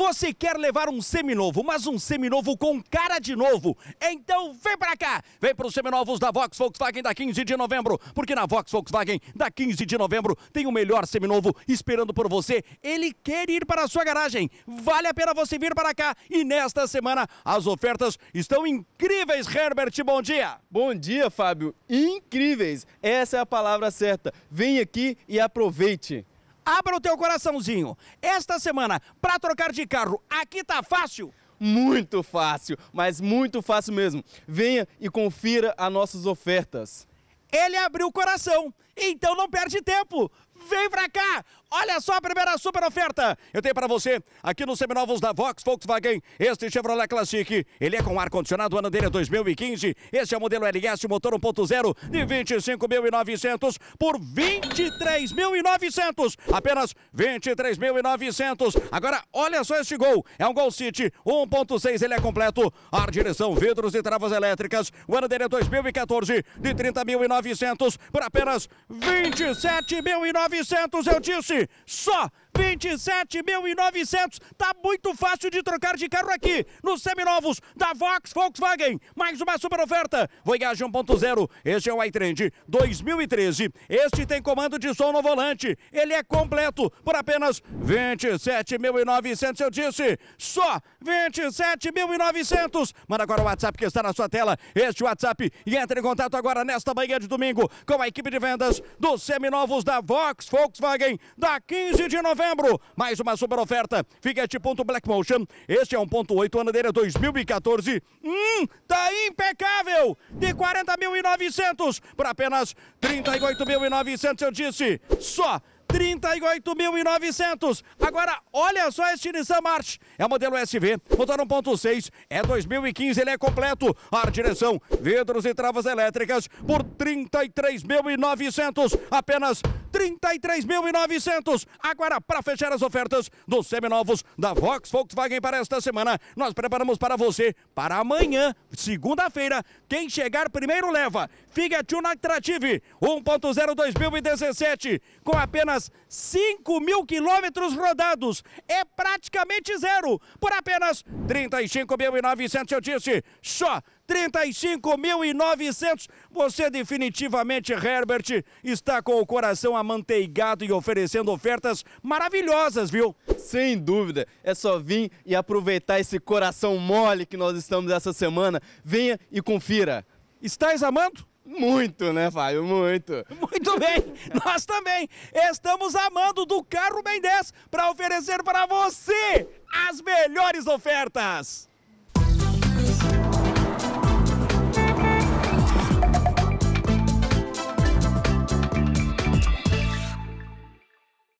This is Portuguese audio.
Você quer levar um seminovo, mas um seminovo com cara de novo? Então vem para cá! Vem para os seminovos da Vox Volkswagen da 15 de novembro, porque na Vox Volkswagen da 15 de novembro tem o melhor seminovo esperando por você. Ele quer ir para a sua garagem. Vale a pena você vir para cá. E nesta semana as ofertas estão incríveis, Herbert. Bom dia! Bom dia, Fábio. Incríveis! Essa é a palavra certa. Vem aqui e aproveite. Abra o teu coraçãozinho. Esta semana, para trocar de carro, aqui tá fácil? Muito fácil, mas muito fácil mesmo. Venha e confira as nossas ofertas. Ele abriu o coração, então não perde tempo. Vem pra cá! Olha só a primeira super oferta! Eu tenho para você aqui nos seminovos da Vox Volkswagen, este Chevrolet Classic. Ele é com ar-condicionado, ano dele é 2015. Este é o modelo LS, motor 1.0, de 25.900 por 23.900. Apenas 23.900. Agora, olha só este gol. É um Gol City 1.6, ele é completo. Ar, direção, vidros e travas elétricas. O ano dele é 2014, de 30.900 por apenas 27.900. 900, eu disse, só 27.900. Tá muito fácil de trocar de carro aqui nos seminovos da Vox Volkswagen. Mais uma super oferta. Voyage 1.0. Este é o iTrend 2013. Este tem comando de som no volante. Ele é completo por apenas 27.900. Eu disse só 27.900. Manda agora o WhatsApp que está na sua tela. Este WhatsApp e entre em contato agora nesta manhã de domingo com a equipe de vendas dos seminovos da Vox Volkswagen da 15 de novembro dezembro. Mais uma super oferta. Fiquete Fiat.blackmotion. Este é 1.8, ano dele é 2014. Hum, tá impecável! De 40.900 para apenas 38.900, eu disse. Só 38.900. Agora, olha só este Nissan March. É o modelo SV, motor 1.6, é 2015, ele é completo. Ar, direção, vidros e travas elétricas por 33.900. Apenas 33.900. Agora, para fechar as ofertas dos seminovos da Vox Volkswagen para esta semana, nós preparamos para você para amanhã, segunda-feira. Quem chegar primeiro leva. Fiat Uno Actrative 1.0 2017 com apenas 5 mil quilômetros rodados. É praticamente zero por apenas 35.900, eu disse. Só 35.900. Você definitivamente, Herbert, está com o coração amanteigado e oferecendo ofertas maravilhosas, viu? Sem dúvida. É só vir e aproveitar esse coração mole que nós estamos essa semana. Venha e confira. Estás amando? Muito, né, Fábio? Muito. Muito bem. Nós também estamos amando do carro Ben 10 para oferecer para você as melhores ofertas.